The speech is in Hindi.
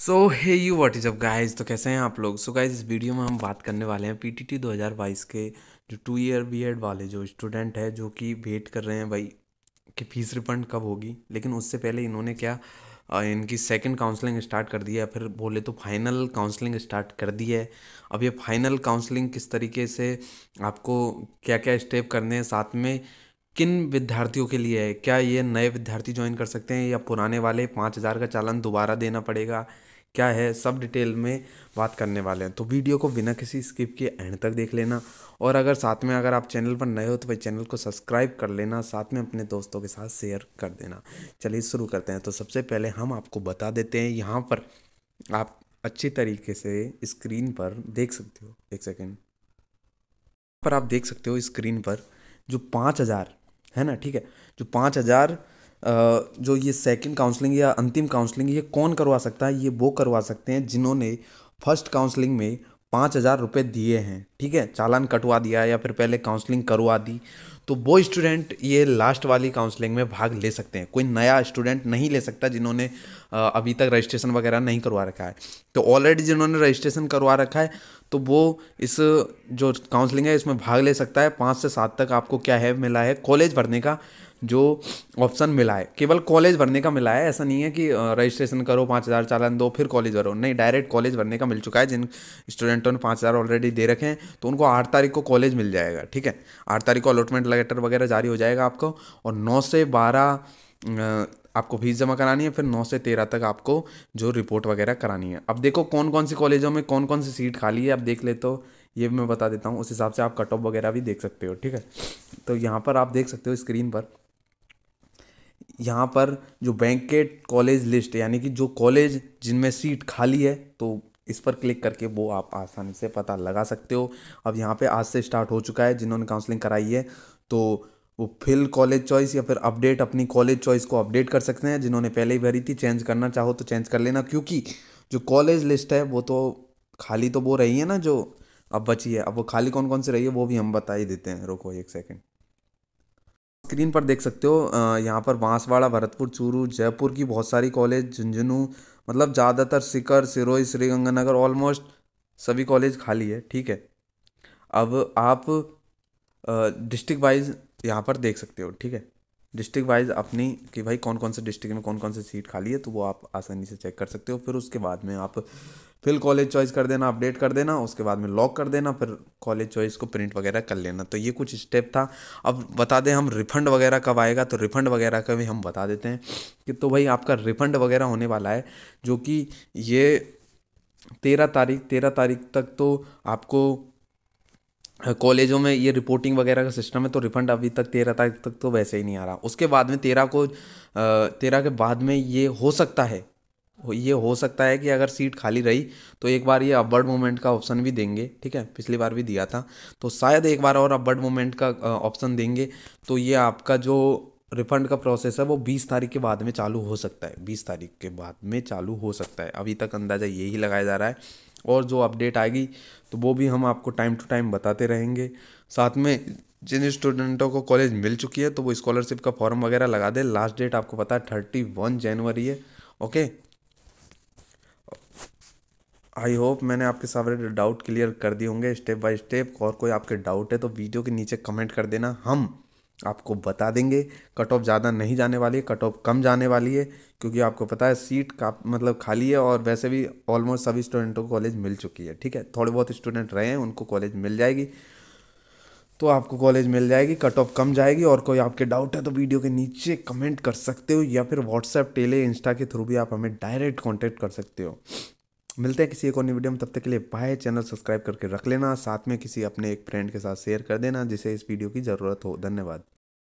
so hey you what is up guys तो कैसे हैं आप लोग सो so गाइस इस वीडियो में हम बात करने वाले हैं पीटीटी 2022 के जो टू ईयर बीएड वाले जो स्टूडेंट है जो कि वेट कर रहे हैं भाई कि फीस रिफंड कब होगी लेकिन उससे पहले इन्होंने क्या इनकी सेकंड काउंसलिंग स्टार्ट कर दी है फिर बोले तो फाइनल काउंसलिंग स्टार्ट कर दी है अब ये फाइनल काउंसलिंग किस तरीके से आपको क्या क्या स्टेप करने हैं साथ में किन विद्यार्थियों के लिए है क्या ये नए विद्यार्थी ज्वाइन कर सकते हैं या पुराने वाले पाँच हज़ार का चालान दोबारा देना पड़ेगा क्या है सब डिटेल में बात करने वाले हैं तो वीडियो को बिना किसी स्किप के एंड तक देख लेना और अगर साथ में अगर आप चैनल पर नए हो तो भाई चैनल को सब्सक्राइब कर लेना साथ में अपने दोस्तों के साथ शेयर कर देना चलिए शुरू करते हैं तो सबसे पहले हम आपको बता देते हैं यहाँ पर आप अच्छे तरीके से स्क्रीन पर देख सकते हो एक सेकेंड पर आप देख सकते हो स्क्रीन पर जो पाँच हज़ार है ना ठीक है जो पाँच हज़ार जो ये सेकंड काउंसलिंग या अंतिम काउंसलिंग ये कौन करवा सकता है ये वो करवा सकते हैं जिन्होंने फर्स्ट काउंसलिंग में पाँच हज़ार रुपये दिए हैं ठीक है चालान कटवा दिया या फिर पहले काउंसलिंग करवा दी तो वो स्टूडेंट ये लास्ट वाली काउंसलिंग में भाग ले सकते हैं कोई नया स्टूडेंट नहीं ले सकता जिन्होंने अभी तक रजिस्ट्रेशन वगैरह नहीं करवा रखा है तो ऑलरेडी जिन्होंने रजिस्ट्रेशन करवा रखा है तो वो इस जो काउंसलिंग है इसमें भाग ले सकता है पाँच से सात तक आपको क्या है मिला है कॉलेज भरने का जो ऑप्शन मिला है केवल कॉलेज भरने का मिला है ऐसा नहीं है कि रजिस्ट्रेशन करो पाँच हज़ार चालान दो फिर कॉलेज भरो नहीं डायरेक्ट कॉलेज भरने का मिल चुका है जिन स्टूडेंटों ने पाँच हज़ार ऑलरेडी दे रखे हैं तो उनको आठ तारीख को कॉलेज मिल जाएगा ठीक है आठ तारीख को अलॉटमेंट लगा लेटर वगैरह जारी हो जाएगा आपको और नौ से बारह आपको फीस जमा करानी है फिर नौ से तेरह तक आपको जो रिपोर्ट वगैरह करानी है अब देखो कौन कौन सी कॉलेजों में कौन कौन सी सीट खाली है आप देख लेते हो ये मैं बता देता हूँ उस हिसाब से आप कट ऑफ वगैरह भी देख सकते हो ठीक है तो यहाँ पर आप देख सकते हो स्क्रीन पर यहाँ पर जो बैंक के कॉलेज लिस्ट यानी कि जो कॉलेज जिनमें सीट खाली है तो इस पर क्लिक करके वो आप आसानी से पता लगा सकते हो अब यहाँ पे आज से स्टार्ट हो चुका है जिन्होंने काउंसलिंग कराई है तो वो फिल कॉलेज चॉइस या फिर अपडेट अपनी कॉलेज चॉइस को अपडेट कर सकते हैं जिन्होंने पहले ही भरी थी चेंज करना चाहो तो चेंज कर लेना क्योंकि जो कॉलेज लिस्ट है वो तो खाली तो वो रही है ना जो अब बची है अब वो खाली कौन कौन सी रही है वो भी हम बता ही देते हैं रुको एक सेकेंड स्क्रीन पर देख सकते हो यहाँ पर बांसवाड़ा भरतपुर चूरू जयपुर की बहुत सारी कॉलेज झुंझुनू मतलब ज़्यादातर सिकर सिरोही श्रीगंगानगर ऑलमोस्ट सभी कॉलेज खाली है ठीक है अब आप डिस्ट्रिक्ट वाइज यहाँ पर देख सकते हो ठीक है डिस्ट्रिक्ट वाइज अपनी कि भाई कौन कौन से डिस्ट्रिक्ट में कौन कौन से सीट खाली है तो वो आप आसानी से चेक कर सकते हो फिर उसके बाद में आप फिर कॉलेज चॉइस कर देना अपडेट कर देना उसके बाद में लॉक कर देना फिर कॉलेज चॉइस को प्रिंट वगैरह कर लेना तो ये कुछ स्टेप था अब बता दें हम रिफंड वगैरह कब आएगा तो रिफंड वगैरह का भी हम बता देते हैं कि तो भाई आपका रिफंड वगैरह होने वाला है जो कि ये तेरह तारीख तेरह तारीख तक तो आपको कॉलेजों में ये रिपोर्टिंग वगैरह का सिस्टम है तो रिफंड अभी तक तेरह तारीख तक तो वैसे ही नहीं आ रहा उसके बाद में तेरह को तेरह के बाद में ये हो सकता है ये हो सकता है कि अगर सीट खाली रही तो एक बार ये अपवर्ड मूवमेंट का ऑप्शन भी देंगे ठीक है पिछली बार भी दिया था तो शायद एक बार और अपवर्ड मूवमेंट का ऑप्शन देंगे तो ये आपका जो रिफंड का प्रोसेस है वो 20 तारीख के बाद में चालू हो सकता है 20 तारीख के बाद में चालू हो सकता है अभी तक अंदाज़ा यही लगाया जा रहा है और जो अपडेट आएगी तो वो भी हम आपको टाइम टू टाइम बताते रहेंगे साथ में जिन स्टूडेंटों को कॉलेज मिल चुकी है तो वो स्कॉलरशिप का फॉर्म वगैरह लगा दें लास्ट डेट आपको पता है थर्टी वन जनवरी है ओके आई होप मैंने आपके सारे डाउट क्लियर कर दिए होंगे स्टेप बाय स्टेप और कोई आपके डाउट है तो वीडियो के नीचे कमेंट कर देना हम आपको बता देंगे कट ऑफ ज़्यादा नहीं जाने वाली है कट ऑफ कम जाने वाली है क्योंकि आपको पता है सीट का मतलब खाली है और वैसे भी ऑलमोस्ट सभी स्टूडेंटों को कॉलेज मिल चुकी है ठीक है थोड़े बहुत स्टूडेंट रहे हैं उनको कॉलेज मिल जाएगी तो आपको कॉलेज मिल जाएगी कट ऑफ कम जाएगी और कोई आपके डाउट है तो वीडियो के नीचे कमेंट कर सकते हो या फिर व्हाट्सएप टेले इंस्टा के थ्रू भी आप हमें डायरेक्ट कॉन्टैक्ट कर सकते हो मिलते हैं किसी एक और वीडियो में तब तक के लिए बाय चैनल सब्सक्राइब करके रख लेना साथ में किसी अपने एक फ्रेंड के साथ शेयर कर देना जिसे इस वीडियो की ज़रूरत हो धन्यवाद